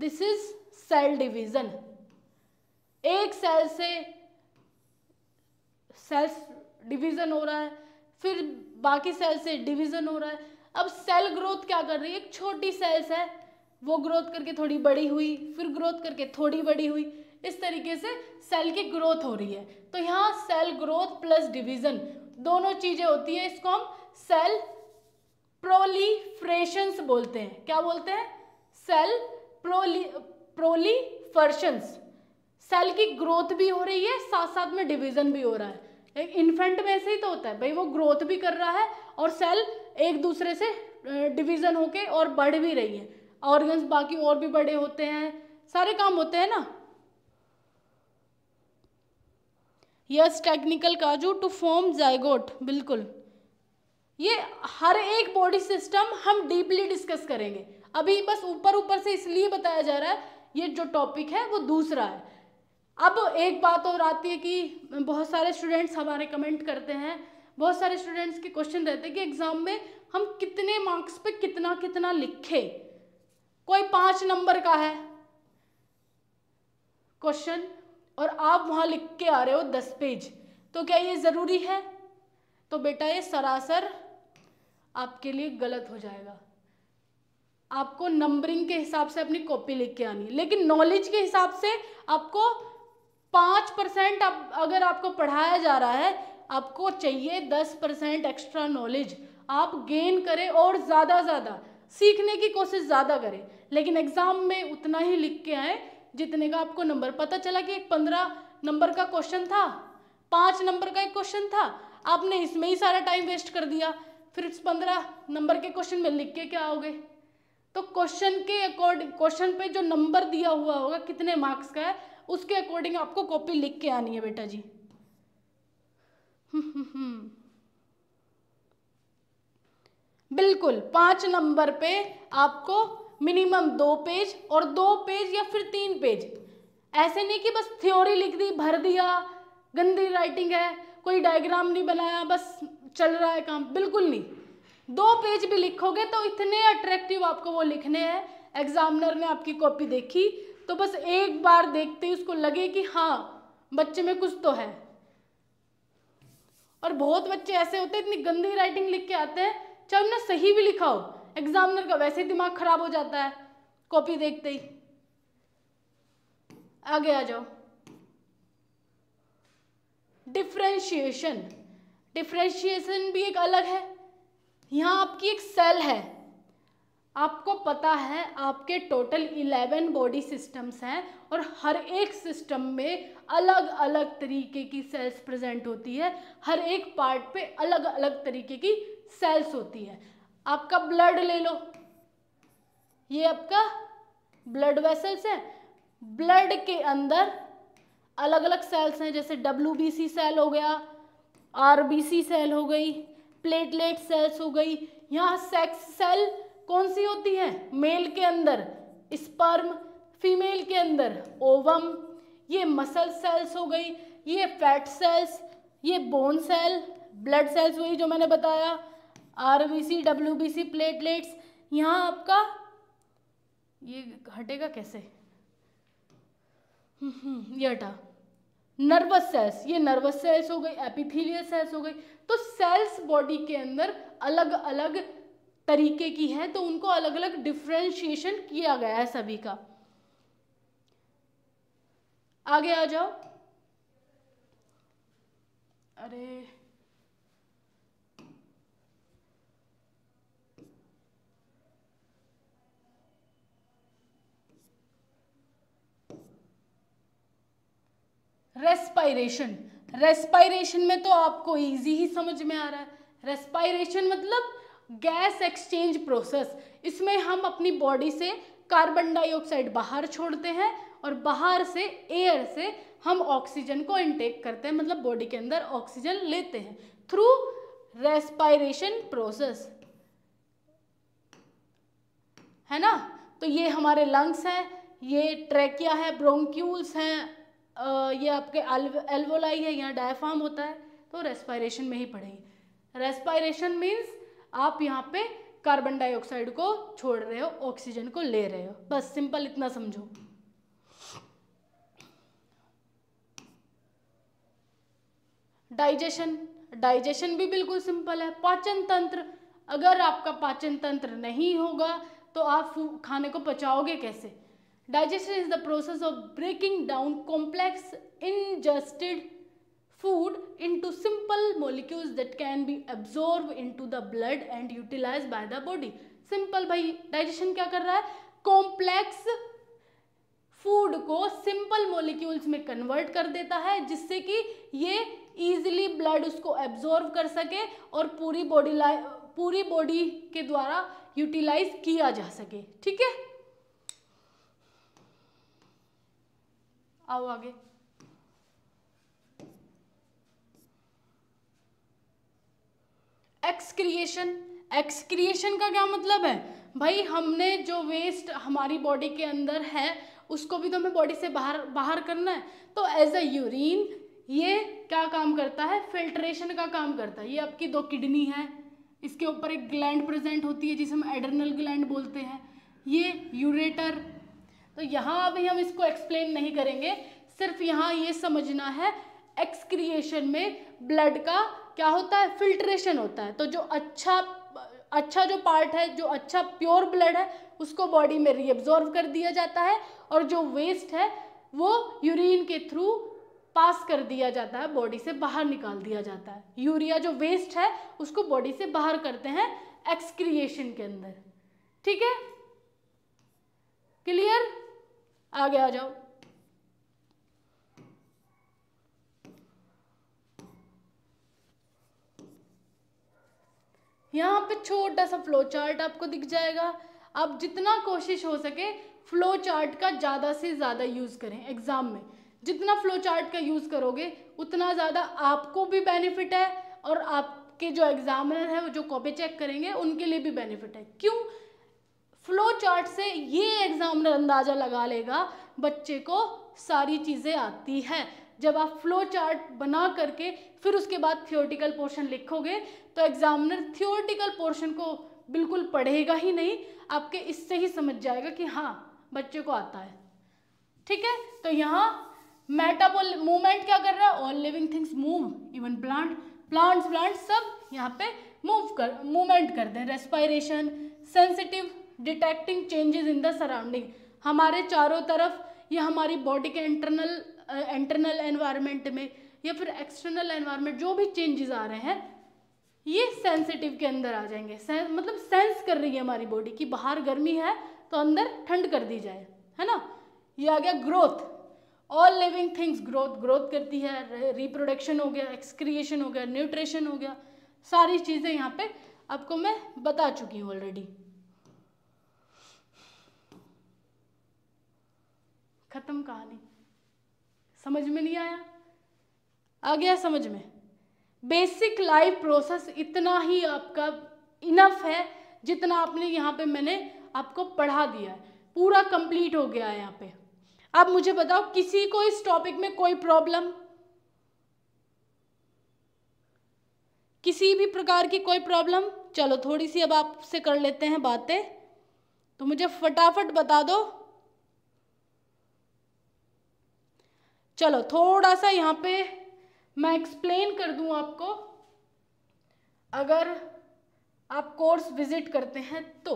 दिस इज सेल डिवीज़न एक सेल से सेल्स डिवीज़न हो रहा है फिर बाकी सेल से डिवीज़न हो रहा है अब सेल ग्रोथ क्या कर रही है एक छोटी सेल्स है वो ग्रोथ करके थोड़ी बड़ी हुई फिर ग्रोथ करके थोड़ी बड़ी हुई इस तरीके से सेल की ग्रोथ हो रही है तो यहाँ सेल ग्रोथ प्लस डिवीज़न दोनों चीज़ें होती है इसको हम सेल प्रोलीफ्रेशंस बोलते हैं क्या बोलते हैं सेल प्रोली प्रोलीफर्शन सेल की ग्रोथ भी हो रही है साथ साथ में डिवीजन भी हो रहा है इन्फेंट में ऐसे ही तो होता है भाई वो ग्रोथ भी कर रहा है और सेल एक दूसरे से डिवीजन होके और बढ़ भी रही है ऑर्गन्स बाकी और भी बड़े होते हैं सारे काम होते हैं ना यस टेक्निकल काजू टू फॉर्म जायगोट बिल्कुल ये हर एक बॉडी सिस्टम हम डीपली डिस्कस करेंगे अभी बस ऊपर ऊपर से इसलिए बताया जा रहा है ये जो टॉपिक है वो दूसरा है अब एक बात और आती है कि बहुत सारे स्टूडेंट्स हमारे कमेंट करते हैं बहुत सारे स्टूडेंट्स के क्वेश्चन रहते हैं कि एग्ज़ाम में हम कितने मार्क्स पे कितना कितना लिखे कोई पाँच नंबर का है क्वेश्चन और आप वहाँ लिख के आ रहे हो दस पेज तो क्या ये ज़रूरी है तो बेटा ये सरासर आपके लिए गलत हो जाएगा आपको नंबरिंग के हिसाब से अपनी कॉपी लिख के आनी है लेकिन नॉलेज के हिसाब से आपको पाँच परसेंट आप अगर आपको पढ़ाया जा रहा है आपको चाहिए दस परसेंट एक्स्ट्रा नॉलेज आप गेन करें और ज़्यादा ज़्यादा सीखने की कोशिश ज़्यादा करें लेकिन एग्ज़ाम में उतना ही लिख के आए जितने का आपको नंबर पता चला कि एक पंद्रह नंबर का क्वेश्चन था पाँच नंबर का एक क्वेश्चन था आपने इसमें ही सारा टाइम वेस्ट कर दिया फिर इस पंद्रह नंबर के क्वेश्चन में लिख के क्या आओगे तो क्वेश्चन के अकॉर्डिंग क्वेश्चन पे जो नंबर दिया हुआ होगा कितने मार्क्स का है उसके अकॉर्डिंग आपको कॉपी लिख के आनी है बेटा जी बिल्कुल पांच नंबर पे आपको मिनिमम दो पेज और दो पेज या फिर तीन पेज ऐसे नहीं कि बस थ्योरी लिख दी भर दिया गंदी राइटिंग है कोई डायग्राम नहीं बनाया बस चल रहा है काम बिल्कुल नहीं दो पेज भी लिखोगे तो इतने अट्रैक्टिव आपको वो लिखने हैं एग्जामिनर ने आपकी कॉपी देखी तो बस एक बार देखते ही उसको लगे कि हाँ बच्चे में कुछ तो है और बहुत बच्चे ऐसे होते हैं इतनी गंदी राइटिंग लिख के आते हैं चाहे उन्हें सही भी लिखा हो एग्जामिनर का वैसे ही दिमाग खराब हो जाता है कॉपी देखते ही आगे आ जाओ डिफ्रेंशिएशन डिफ्रेंशिएशन भी एक अलग है यहाँ आपकी एक सेल है आपको पता है आपके टोटल इलेवन बॉडी सिस्टम्स हैं और हर एक सिस्टम में अलग अलग तरीके की सेल्स प्रेजेंट होती है हर एक पार्ट पे अलग अलग तरीके की सेल्स होती है आपका ब्लड ले लो ये आपका ब्लड वेसल्स है ब्लड के अंदर अलग अलग सेल्स हैं जैसे डब्ल्यू सेल हो गया आर सेल हो गई प्लेटलेट सेल्स हो गई यहाँ सेक्स सेल कौन सी होती है मेल के अंदर स्पर्म फीमेल के अंदर ओवम ये मसल सेल्स हो गई ये फैट सेल्स ये बोन सेल ब्लड सेल्स हुई जो मैंने बताया R B C W B C platelets यहाँ आपका ये हटेगा कैसे हम्म, हम्म, ये हटा नर्वस सेल्स ये नर्वस सेल्स हो गई एपिथीलियल सेल्स हो गई तो सेल्स बॉडी के अंदर अलग अलग तरीके की है तो उनको अलग अलग डिफ्रेंशिएशन किया गया है सभी का आगे आ जाओ अरे रेस्पायरेशन रेस्पायरेशन में तो आपको इजी ही समझ में आ रहा है रेस्पायरेशन मतलब गैस एक्सचेंज प्रोसेस इसमें हम अपनी बॉडी से कार्बन डाइऑक्साइड बाहर छोड़ते हैं और बाहर से एयर से हम ऑक्सीजन को इनटेक करते हैं मतलब बॉडी के अंदर ऑक्सीजन लेते हैं थ्रू रेस्पायरेशन प्रोसेस है ना तो ये हमारे लंग्स हैं ये ट्रैकिया है ब्रोंक्यूल्स हैं ये आपके एल्वोलाई है यहाँ डायफाम होता है तो रेस्पायरेशन में ही पढ़ेंगे रेस्पायरेशन मीन्स आप यहाँ पे कार्बन डाइऑक्साइड को छोड़ रहे हो ऑक्सीजन को ले रहे हो बस सिंपल इतना समझो डाइजेशन डाइजेशन भी बिल्कुल सिंपल है पाचन तंत्र अगर आपका पाचन तंत्र नहीं होगा तो आप खाने को पचाओगे कैसे digestion is the process of breaking down complex ingested food into simple molecules that can be absorbed into the blood and utilized by the body simple भाई डाइजेशन क्या कर रहा है कॉम्प्लेक्स फूड को सिंपल मोलिक्यूल्स में convert कर देता है जिससे कि ये ईजिली ब्लड उसको एब्जॉर्व कर सके और पूरी बॉडी पूरी बॉडी के द्वारा यूटिलाइज किया जा सके ठीक है आओ आगे एक्सक्रिएशन एक्सक्रिएशन का क्या मतलब है भाई हमने जो वेस्ट हमारी बॉडी के अंदर है उसको भी तो हमें बॉडी से बाहर बाहर करना है तो एज अ यूरिन ये क्या काम करता है फिल्ट्रेशन का काम करता है ये आपकी दो किडनी है इसके ऊपर एक ग्लैंड प्रेजेंट होती है जिसे हम एडर्नल ग्लैंड बोलते हैं ये यूरेटर तो यहाँ अभी हम इसको एक्सप्लेन नहीं करेंगे सिर्फ यहाँ ये समझना है एक्सक्रिएशन में ब्लड का क्या होता है फिल्ट्रेशन होता है तो जो अच्छा अच्छा जो पार्ट है जो अच्छा प्योर ब्लड है उसको बॉडी में रीअब्जॉर्व कर दिया जाता है और जो वेस्ट है वो यूरिन के थ्रू पास कर दिया जाता है बॉडी से बाहर निकाल दिया जाता है यूरिया जो वेस्ट है उसको बॉडी से बाहर करते हैं एक्सक्रिएशन के अंदर ठीक है क्लियर आगे आ जाओ यहां पे छोटा सा फ्लो चार्ट आपको दिख जाएगा आप जितना कोशिश हो सके फ्लो चार्ट का ज़्यादा से ज़्यादा यूज़ करें एग्ज़ाम में जितना फ्लो चार्ट का यूज़ करोगे उतना ज़्यादा आपको भी बेनिफिट है और आपके जो एग्ज़ामिनर है वो जो कॉपी चेक करेंगे उनके लिए भी बेनिफिट है क्यों फ्लो चार्ट से ये एग्जामिनर अंदाज़ा लगा लेगा बच्चे को सारी चीज़ें आती है जब आप फ्लो चार्ट बना करके फिर उसके बाद थियोटिकल पोर्शन लिखोगे तो एग्ज़ामिनर थियोटिकल पोर्शन को बिल्कुल पढ़ेगा ही नहीं आपके इससे ही समझ जाएगा कि हाँ बच्चे को आता है ठीक है तो यहाँ मेटाबोल मूवमेंट क्या कर रहा है all living things move even plant plants plants सब यहाँ पे मूव कर मूवमेंट करते हैं respiration sensitive detecting changes in the surrounding हमारे चारों तरफ या हमारी बॉडी के इंटरनल इंटरनल एनवायरनमेंट में या फिर एक्सटर्नल एनवायरनमेंट जो भी चेंजेस आ रहे हैं ये सेंसिटिव के अंदर आ जाएंगे मतलब सेंस कर रही है हमारी बॉडी कि बाहर गर्मी है तो अंदर ठंड कर दी जाए है ना ये आ गया growth all living things growth growth करती है रिप्रोडक्शन हो गया एक्सक्रिएशन हो गया न्यूट्रिशन हो गया सारी चीज़ें यहाँ पे आपको मैं बता चुकी हूँ ऑलरेडी खत्म कहानी समझ में नहीं आया आ गया समझ में बेसिक लाइफ प्रोसेस इतना ही आपका इनफ है जितना आपने यहाँ पे मैंने आपको पढ़ा दिया है पूरा कंप्लीट हो गया है यहाँ पे अब मुझे बताओ किसी को इस टॉपिक में कोई प्रॉब्लम किसी भी प्रकार की कोई प्रॉब्लम चलो थोड़ी सी अब आपसे कर लेते हैं बातें तो मुझे फटाफट बता दो चलो थोड़ा सा यहाँ पे मैं एक्सप्लेन कर दूँ आपको अगर आप कोर्स विजिट करते हैं तो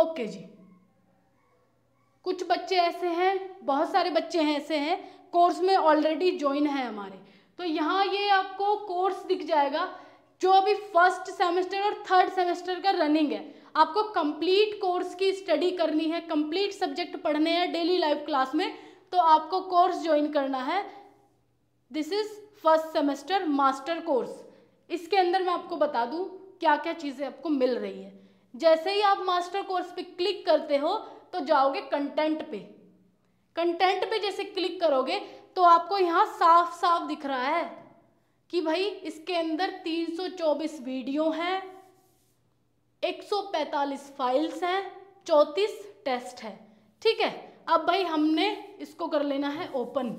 ओके जी कुछ बच्चे ऐसे हैं बहुत सारे बच्चे हैं ऐसे हैं कोर्स में ऑलरेडी ज्वाइन है हमारे तो यहाँ ये आपको कोर्स दिख जाएगा जो अभी फर्स्ट सेमेस्टर और थर्ड सेमेस्टर का रनिंग है आपको कंप्लीट कोर्स की स्टडी करनी है कंप्लीट सब्जेक्ट पढ़ने हैं डेली लाइफ क्लास में तो आपको कोर्स ज्वाइन करना है this is first semester master course इसके अंदर मैं आपको बता दूं क्या क्या चीज़ें आपको मिल रही है जैसे ही आप मास्टर कोर्स पे क्लिक करते हो तो जाओगे कंटेंट पे कंटेंट पे जैसे क्लिक करोगे तो आपको यहाँ साफ साफ दिख रहा है कि भाई इसके अंदर 324 वीडियो हैं 145 फाइल्स हैं 34 टेस्ट हैं ठीक है अब भाई हमने इसको कर लेना है ओपन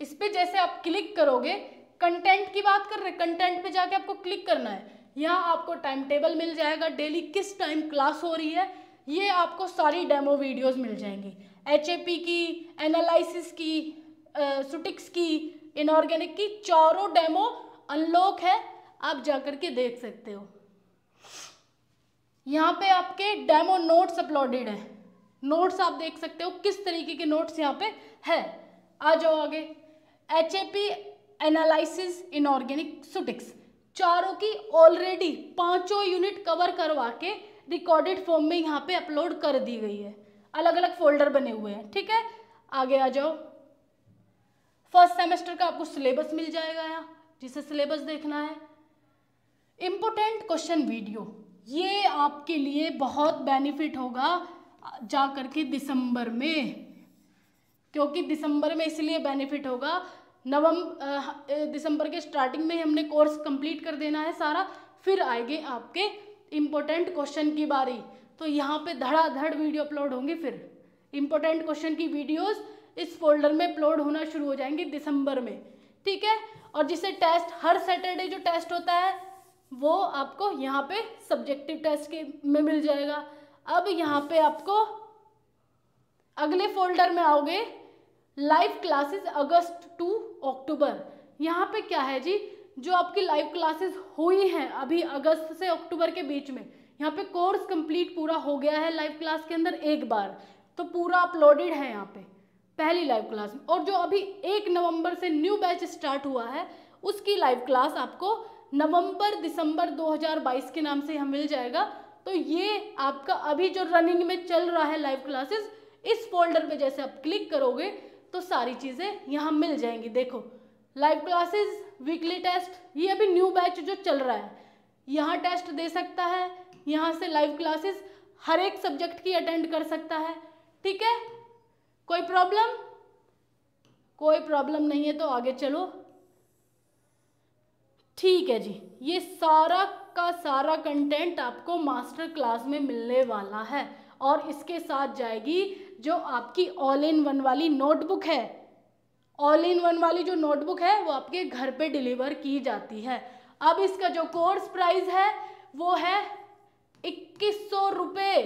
इस पर जैसे आप क्लिक करोगे कंटेंट की बात कर रहे कंटेंट पे जाके आपको क्लिक करना है यहाँ आपको टाइम टेबल मिल जाएगा डेली किस टाइम क्लास हो रही है ये आपको सारी डेमो वीडियोस मिल जाएंगी एच की एनालिसिस की सुटिक्स की इनऑर्गेनिक की चारों डेमो अनलॉक है आप जाकर के देख सकते हो यहाँ पे आपके डेमो नोट्स अपलोडेड है नोट्स आप देख सकते हो किस तरीके के नोट्स यहाँ पे है आ जाओ आगे H A P analysis inorganic सुटिक्स चारों की ऑलरेडी पांचों यूनिट कवर करवा के रिकॉर्डेड फॉर्म में यहाँ पे अपलोड कर दी गई है अलग अलग फोल्डर बने हुए हैं ठीक है आगे आ जाओ फर्स्ट सेमेस्टर का आपको सिलेबस मिल जाएगा यहाँ जिसे सिलेबस देखना है इम्पोर्टेंट क्वेश्चन वीडियो ये आपके लिए बहुत बेनिफिट होगा जा करके दिसंबर में क्योंकि दिसंबर में इसलिए बेनिफिट होगा नवंबर दिसंबर के स्टार्टिंग में हमने कोर्स कंप्लीट कर देना है सारा फिर आएंगे आपके इम्पोर्टेंट क्वेश्चन की बारी तो यहाँ पे धड़ाधड़ वीडियो अपलोड होंगी फिर इम्पोर्टेंट क्वेश्चन की वीडियोज़ इस फोल्डर में अपलोड होना शुरू हो जाएंगे दिसंबर में ठीक है और जिसे टेस्ट हर सैटरडे जो टेस्ट होता है वो आपको यहाँ पे सब्जेक्टिव टेस्ट के में मिल जाएगा अब यहाँ पे आपको अगले फोल्डर में आओगे live classes August to October यहाँ पे क्या है जी जो आपकी लाइव क्लासेस हुई हैं अभी अगस्त से अक्टूबर के बीच में यहाँ पे कोर्स कंप्लीट पूरा हो गया है लाइव क्लास के अंदर एक बार तो पूरा अपलोडेड है यहाँ पे पहली लाइव क्लास में और जो अभी एक नवंबर से न्यू बैच स्टार्ट हुआ है उसकी लाइव क्लास आपको नवंबर दिसंबर 2022 के नाम से यहाँ मिल जाएगा तो ये आपका अभी जो रनिंग में चल रहा है लाइव क्लासेस इस फोल्डर पे जैसे आप क्लिक करोगे तो सारी चीज़ें यहाँ मिल जाएंगी देखो लाइव क्लासेस वीकली टेस्ट ये अभी न्यू बैच जो चल रहा है यहाँ टेस्ट दे सकता है यहाँ से लाइव क्लासेस हर एक सब्जेक्ट की अटेंड कर सकता है ठीक है कोई प्रॉब्लम कोई प्रॉब्लम नहीं है तो आगे चलो ठीक है जी ये सारा का सारा कंटेंट आपको मास्टर क्लास में मिलने वाला है और इसके साथ जाएगी जो आपकी ऑल इन वन वाली नोटबुक है ऑल इन वन वाली जो नोटबुक है वो आपके घर पे डिलीवर की जाती है अब इसका जो कोर्स प्राइस है वो है इक्कीस सौ रुपये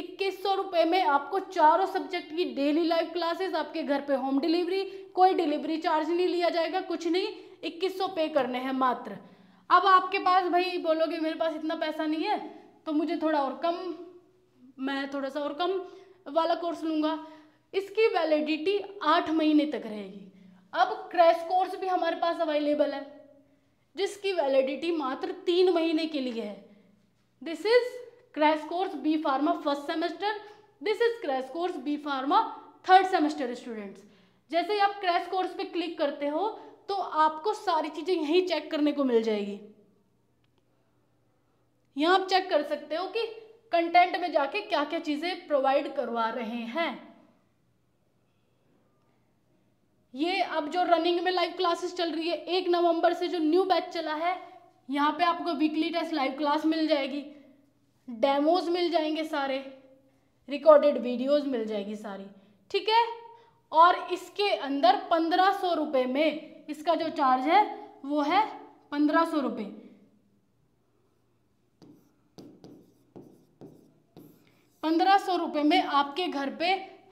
इक्कीस सौ रुपये में आपको चारों सब्जेक्ट की डेली लाइव क्लासेस आपके घर पे होम डिलीवरी कोई डिलीवरी चार्ज नहीं लिया जाएगा कुछ नहीं इक्कीस सौ पे करने हैं मात्र अब आपके पास भाई बोलोगे मेरे पास इतना पैसा नहीं है तो मुझे थोड़ा और कम मैं थोड़ा सा और कम वाला कोर्स लूँगा इसकी वैलिडिटी आठ महीने तक रहेगी अब क्रैश कोर्स भी हमारे पास अवेलेबल है जिसकी वैलिडिटी मात्र तीन महीने के लिए है this is crash course B pharma first semester this is crash course B pharma third semester students जैसे आप क्रैश कोर्स पे क्लिक करते हो तो आपको सारी चीज़ें यहीं चेक करने को मिल जाएगी यहां आप चेक कर सकते हो कि कंटेंट में जाके क्या क्या चीज़ें प्रोवाइड करवा रहे हैं ये अब जो रनिंग में लाइव क्लासेस चल रही है एक नवंबर से जो न्यू बैच चला है यहाँ पे आपको वीकली टेस्ट लाइव क्लास मिल जाएगी डेमोज मिल जाएंगे सारे रिकॉर्डेड वीडियोस मिल जाएगी सारी ठीक है और इसके अंदर पंद्रह सौ रुपये में इसका जो चार्ज है वो है पंद्रह सौ रुपये पंद्रह सौ रुपये में आपके घर पे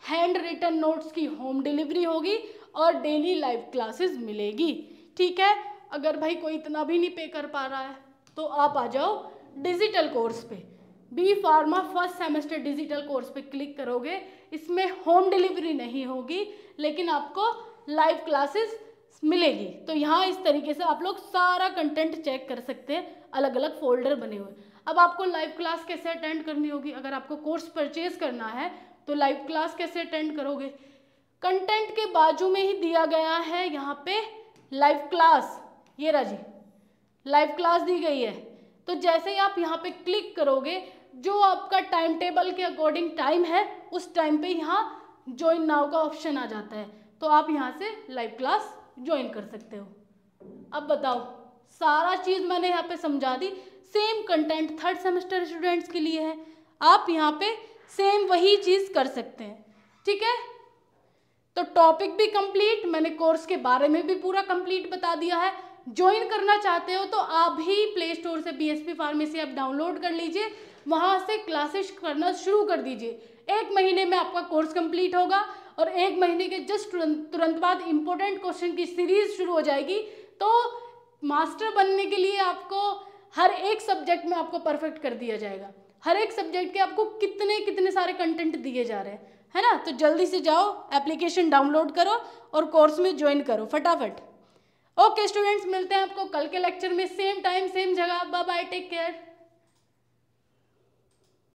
हैंड रिटर्न नोट्स की होम डिलीवरी होगी और डेली लाइव क्लासेस मिलेगी ठीक है अगर भाई कोई इतना भी नहीं पे कर पा रहा है तो आप आ जाओ डिजिटल कोर्स पे B pharma first semester digital course पे क्लिक करोगे इसमें होम डिलीवरी नहीं होगी लेकिन आपको लाइव क्लासेस मिलेगी तो यहाँ इस तरीके से आप लोग सारा कंटेंट चेक कर सकते हैं अलग अलग फोल्डर बने हुए अब आपको लाइव क्लास कैसे अटेंड करनी होगी अगर आपको कोर्स परचेज करना है तो लाइव क्लास कैसे अटेंड करोगे कंटेंट के बाजू में ही दिया गया है यहाँ पे लाइव क्लास ये राजी लाइव क्लास दी गई है तो जैसे ही आप यहाँ पे क्लिक करोगे जो आपका टाइम टेबल के अकॉर्डिंग टाइम है उस टाइम पे यहाँ ज्वाइन नाउ का ऑप्शन आ जाता है तो आप यहाँ से लाइव क्लास ज्वाइन कर सकते हो अब बताओ सारा चीज़ मैंने यहाँ पे समझा दी same content third semester students के लिए है आप यहाँ पे सेम वही चीज़ कर सकते हैं ठीक है तो टॉपिक भी कंप्लीट मैंने कोर्स के बारे में भी पूरा कंप्लीट बता दिया है ज्वाइन करना चाहते हो तो आप ही प्ले स्टोर से बी एस फार्मेसी आप डाउनलोड कर लीजिए वहाँ से क्लासेस करना शुरू कर दीजिए एक महीने में आपका कोर्स कंप्लीट होगा और एक महीने के जस्ट तुरंत तुरंत बाद इम्पोर्टेंट क्वेश्चन की सीरीज शुरू हो जाएगी तो मास्टर बनने के लिए आपको हर एक सब्जेक्ट में आपको परफेक्ट कर दिया जाएगा हर एक सब्जेक्ट के आपको कितने कितने सारे कंटेंट दिए जा रहे हैं है ना तो जल्दी से जाओ एप्लीकेशन डाउनलोड करो और कोर्स में ज्वाइन करो फटाफट ओके स्टूडेंट्स मिलते हैं आपको कल के लेक्चर में सेम टाइम सेम जगह बाय बाय टेक केयर